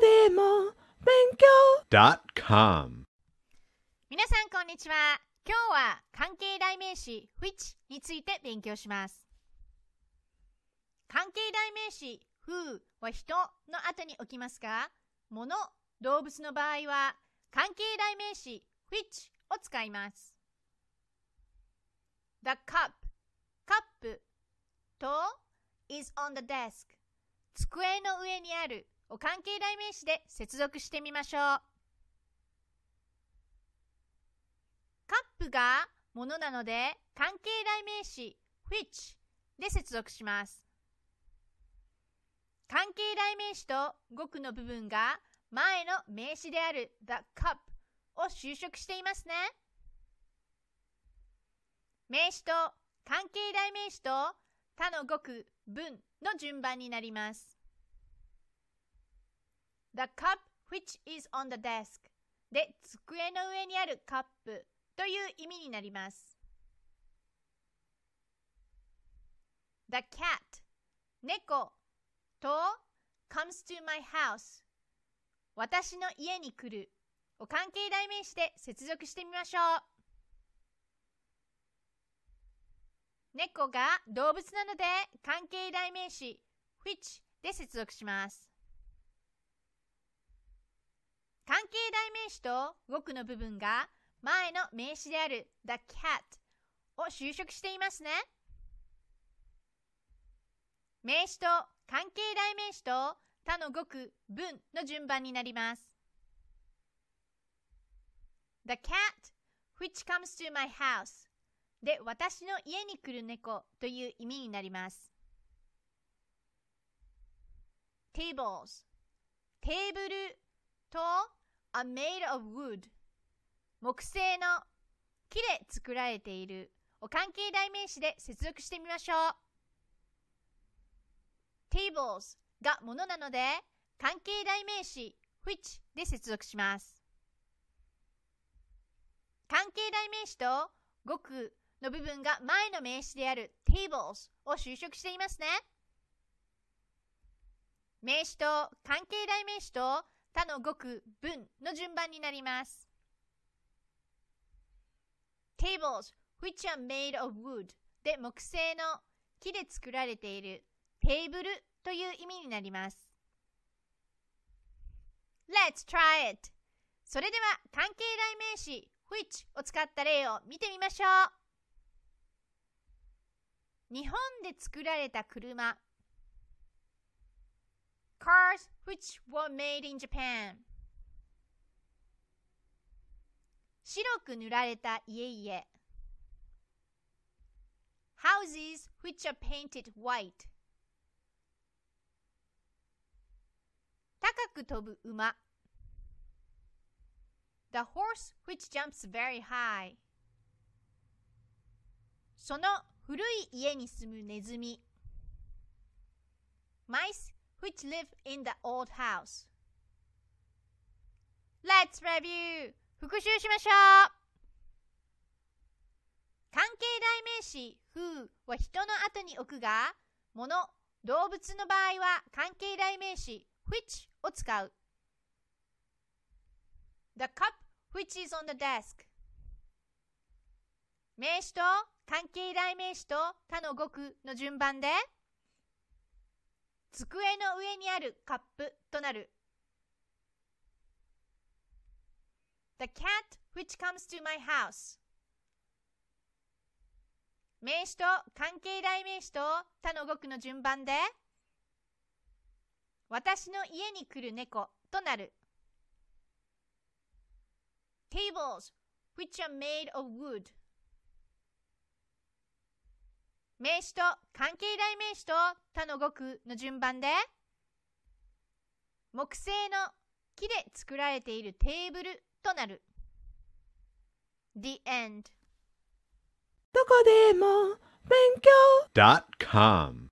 でも勉強 .com 皆さんこんにちは今日は関係代名詞 which について勉強します関係代名詞 who は人の後に置きますが物動物の場合は関係代名詞 which を使います The cup カップと is on the desk 机の上にあるを関係代名詞で接続してみましょう。カップがものなので関係代名詞 which で接続します。関係代名詞と語句の部分が前の名詞である the cup を修飾していますね。名詞と関係代名詞と他の語句、文の順番になります。The cup which is on the desk で机の上にあるカップという意味になります。The cat 猫と comes to my house 私の家に来るを関係代名詞で接続してみましょう。猫が動物なので関係代名詞 which で接続します。関係代名詞と語句の部分が前の名詞である the cat を修飾していますね。名詞と関係代名詞と他の語句、文の順番になります。The cat which comes to my house で私の家に来る猫という意味になります。tables テーブルと a made of wood 木製の木で作られているを関係代名詞で接続してみましょう。tables がものなので関係代名詞 which で接続します。関係代名詞と語句の部分が前の名詞である tables を修飾していますね。名詞と関係代名詞と他の語句、文の順番になります。tables, which are made of wood で木製の木で作られているテーブルという意味になります。Let's try it! それでは関係代名詞 which を使った例を見てみましょう。日本で作られた車 cars which were made in Japan 白く塗られた家々 houses which are painted white 高く飛ぶ馬 the horse which jumps very high その古い家に住むネズミ mice which live in the old house. Let's review! 復習しましょう関係代名詞 who は人の後に置くが、もの、動物の場合は関係代名詞 which を使う。The cup which is on the desk 名詞と関係代名詞と他の語句の順番で机の上にあるカップとなる。The cat which comes to my house 名詞と関係代名詞と他の語句の順番で私の家に来る猫となる。Tables which are made of wood 名詞と関係代名詞と他の語句の順番で木製の木で作られているテーブルとなる。The End どこでも勉強 .com